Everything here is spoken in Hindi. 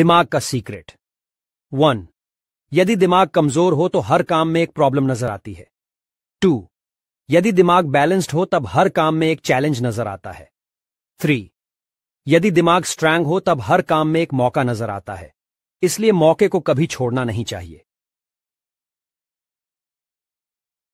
दिमाग का सीक्रेट वन यदि दिमाग कमजोर हो तो हर काम में एक प्रॉब्लम नजर आती है टू यदि दिमाग बैलेंस्ड हो तब हर काम में एक चैलेंज नजर आता है थ्री यदि दिमाग स्ट्रांग हो तब हर काम में एक मौका नजर आता है इसलिए मौके को कभी छोड़ना नहीं चाहिए